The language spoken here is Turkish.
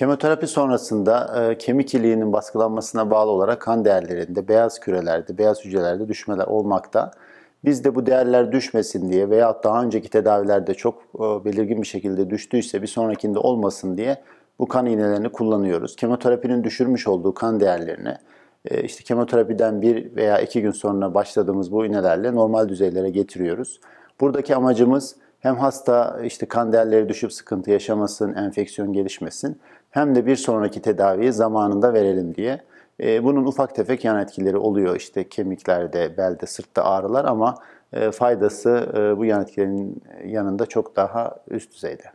Kemoterapi sonrasında e, kemik iliğinin baskılanmasına bağlı olarak kan değerlerinde beyaz kürelerde, beyaz hücrelerde düşmeler olmakta. Biz de bu değerler düşmesin diye veya daha önceki tedavilerde çok e, belirgin bir şekilde düştüyse bir sonrakinde olmasın diye bu kan iğnelerini kullanıyoruz. Kemoterapinin düşürmüş olduğu kan değerlerini e, işte kemoterapiden bir veya iki gün sonra başladığımız bu iğnelerle normal düzeylere getiriyoruz. Buradaki amacımız hem hasta işte kan değerleri düşüp sıkıntı yaşamasın, enfeksiyon gelişmesin. Hem de bir sonraki tedaviyi zamanında verelim diye. E, bunun ufak tefek yan etkileri oluyor işte kemiklerde, belde, sırtta ağrılar ama e, faydası e, bu yan etkilerin yanında çok daha üst düzeyde.